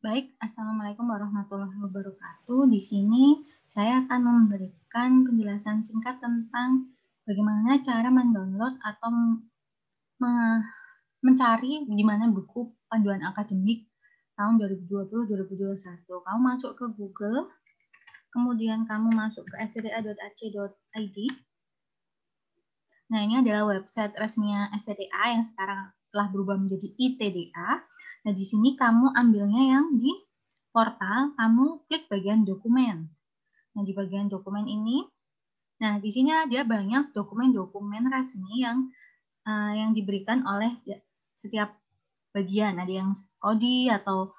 Baik, Assalamualaikum warahmatullahi wabarakatuh. Di sini saya akan memberikan penjelasan singkat tentang bagaimana cara mendownload atau mencari di mana buku panduan akademik tahun 2020-2021. Kamu masuk ke Google, kemudian kamu masuk ke sda.ac.id. Nah, ini adalah website resminya sda yang sekarang telah berubah menjadi ITDA Nah, di sini kamu ambilnya yang di portal, kamu klik bagian dokumen. Nah, di bagian dokumen ini, nah di sini ada banyak dokumen-dokumen resmi yang uh, yang diberikan oleh setiap bagian. Ada yang kodi atau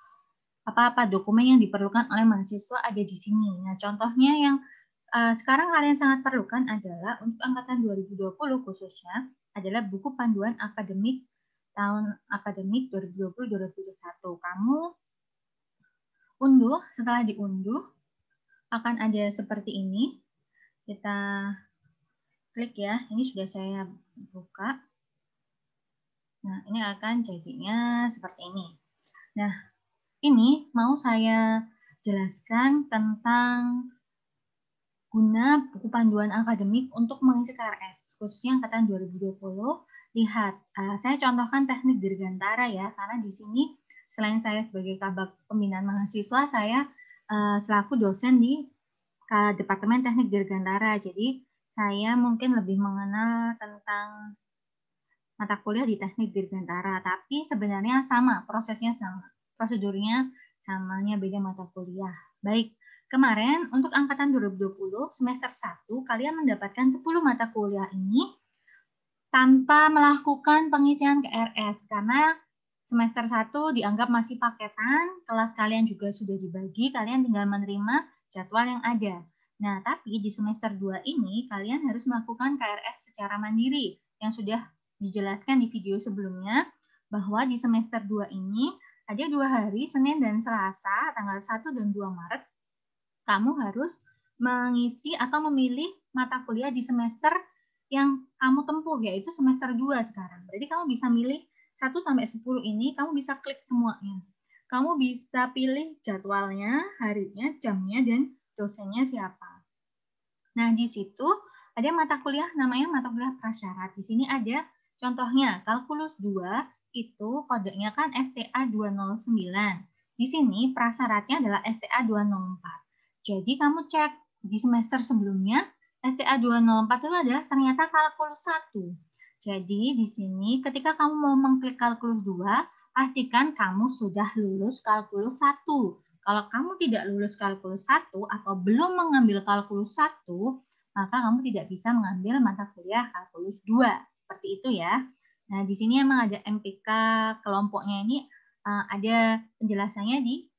apa-apa dokumen yang diperlukan oleh mahasiswa ada di sini. Nah, contohnya yang uh, sekarang kalian sangat perlukan adalah untuk angkatan 2020 khususnya adalah buku panduan akademik tahun akademik 2020-2021. Kamu unduh, setelah diunduh akan ada seperti ini. Kita klik ya. Ini sudah saya buka. Nah, ini akan jadinya seperti ini. Nah, ini mau saya jelaskan tentang guna buku panduan akademik untuk mengisi KRS, khususnya angkatan 2020 lihat. Uh, saya contohkan teknik dirgantara ya, karena di sini selain saya sebagai kabak pembinaan mahasiswa, saya uh, selaku dosen di uh, Departemen Teknik Dirgantara. Jadi saya mungkin lebih mengenal tentang mata kuliah di Teknik Dirgantara, tapi sebenarnya sama, prosesnya sama, prosedurnya samanya beda mata kuliah. Baik, kemarin untuk angkatan 2020 semester 1 kalian mendapatkan 10 mata kuliah ini tanpa melakukan pengisian ke RS karena semester 1 dianggap masih paketan, kelas kalian juga sudah dibagi, kalian tinggal menerima jadwal yang ada. Nah, tapi di semester 2 ini kalian harus melakukan KRS secara mandiri yang sudah dijelaskan di video sebelumnya bahwa di semester 2 ini ada dua hari, Senin dan Selasa, tanggal 1 dan 2 Maret, kamu harus mengisi atau memilih mata kuliah di semester yang kamu tempuh yaitu semester 2 sekarang. jadi kamu bisa milih 1 sampai 10 ini kamu bisa klik semuanya. Kamu bisa pilih jadwalnya, harinya, jamnya dan dosennya siapa. Nah, di situ ada mata kuliah namanya mata kuliah prasyarat. Di sini ada contohnya kalkulus 2 itu kodenya kan STA 209. Di sini prasyaratnya adalah STA 204. Jadi kamu cek di semester sebelumnya STA 204 itu adalah ternyata kalkulus 1. Jadi di sini ketika kamu mau mengklik kalkulus 2, pastikan kamu sudah lulus kalkulus 1. Kalau kamu tidak lulus kalkulus 1 atau belum mengambil kalkulus 1, maka kamu tidak bisa mengambil mata kuliah kalkulus 2. Seperti itu ya. Nah, di sini emang ada MPK kelompoknya ini eh, ada penjelasannya di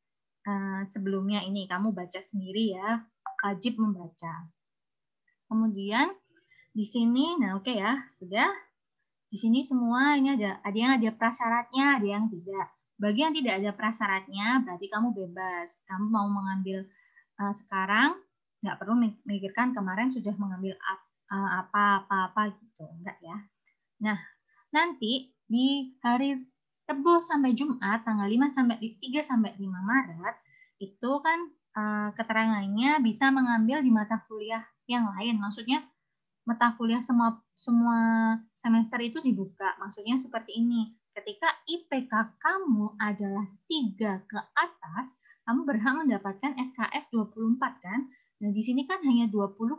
eh, sebelumnya ini kamu baca sendiri ya, wajib membaca. Kemudian di sini, nah oke okay ya, sudah. Di sini semua ini ada ada yang ada prasyaratnya, ada yang tidak. Bagi yang tidak ada prasyaratnya, berarti kamu bebas. Kamu mau mengambil uh, sekarang, nggak perlu mikirkan kemarin sudah mengambil eh, apa-apa-apa gitu, enggak ya. Nah, nanti di hari rebu sampai Jumat tanggal 5 sampai 3 sampai 5 Maret itu kan uh, keterangannya bisa mengambil di mata kuliah yang lain. Maksudnya mata kuliah semua semua semester itu dibuka. Maksudnya seperti ini. Ketika IPK kamu adalah tiga ke atas, kamu berhak mendapatkan SKS 24 kan? Nah, di sini kan hanya 20.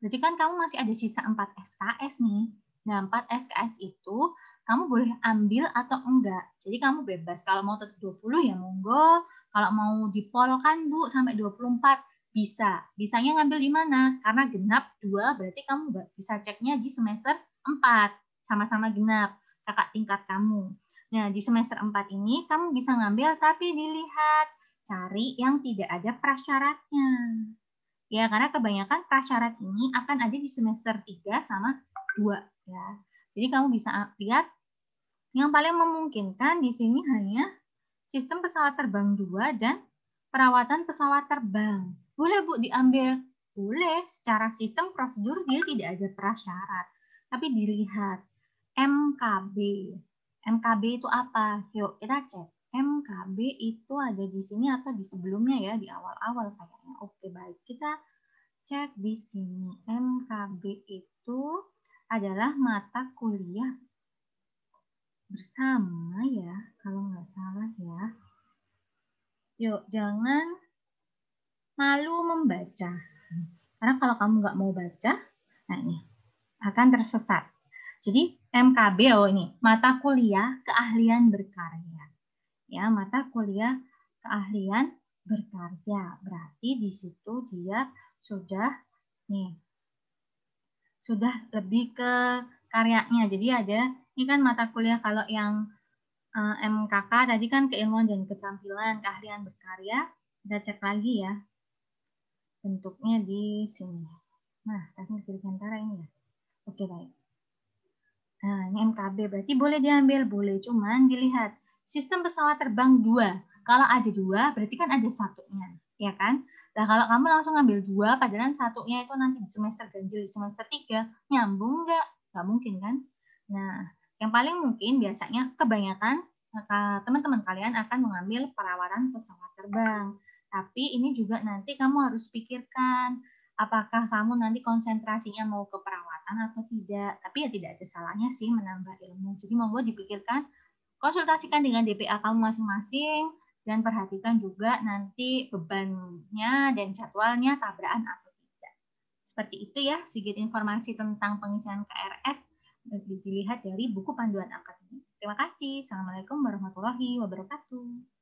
Berarti kan kamu masih ada sisa 4 SKS nih. Nah, 4 SKS itu kamu boleh ambil atau enggak. Jadi kamu bebas. Kalau mau tetap 20 ya monggo. Kalau mau dipolkan Bu sampai 24 bisa. Bisanya ngambil di mana? Karena genap 2 berarti kamu bisa ceknya di semester 4. Sama-sama genap kakak tingkat kamu. Nah, di semester 4 ini kamu bisa ngambil tapi dilihat cari yang tidak ada prasyaratnya. Ya, karena kebanyakan prasyarat ini akan ada di semester 3 sama 2 ya. Jadi kamu bisa lihat yang paling memungkinkan di sini hanya sistem pesawat terbang 2 dan perawatan pesawat terbang boleh Bu diambil? Boleh, secara sistem prosedur dia tidak ada prasyarat. Tapi dilihat MKB. MKB itu apa? Yuk kita cek. MKB itu ada di sini atau di sebelumnya ya, di awal-awal kayaknya. Oke, baik. Kita cek di sini. MKB itu adalah mata kuliah bersama ya, kalau nggak salah ya. Yuk, jangan malu membaca. Karena kalau kamu nggak mau baca, nah ini akan tersesat. Jadi MKB oh ini mata kuliah keahlian berkarya. Ya, mata kuliah keahlian berkarya. Berarti di situ dia sudah nih sudah lebih ke karyanya. Jadi ada ini kan mata kuliah kalau yang eh, MKK tadi kan keilmuan dan keterampilan, keahlian berkarya. Kita cek lagi ya bentuknya di sini. Nah, teknik antara ini ya. Oke, baik. Nah, ini MKB berarti boleh diambil, boleh. Cuman dilihat, sistem pesawat terbang dua. Kalau ada dua, berarti kan ada satunya, ya kan? Nah, kalau kamu langsung ngambil dua, padahal satunya itu nanti di semester ganjil, di semester tiga, nyambung nggak? Nggak mungkin, kan? Nah, yang paling mungkin biasanya kebanyakan eh, teman-teman kalian akan mengambil perawatan pesawat terbang. Tapi ini juga nanti kamu harus pikirkan apakah kamu nanti konsentrasinya mau ke perawatan atau tidak. Tapi ya tidak ada salahnya sih menambah ilmu. Jadi monggo dipikirkan, konsultasikan dengan DPA kamu masing-masing dan perhatikan juga nanti bebannya dan jadwalnya tabrakan atau tidak. Seperti itu ya sedikit informasi tentang pengisian KRS dilihat dari buku panduan angkat ini. Terima kasih. Assalamualaikum warahmatullahi wabarakatuh.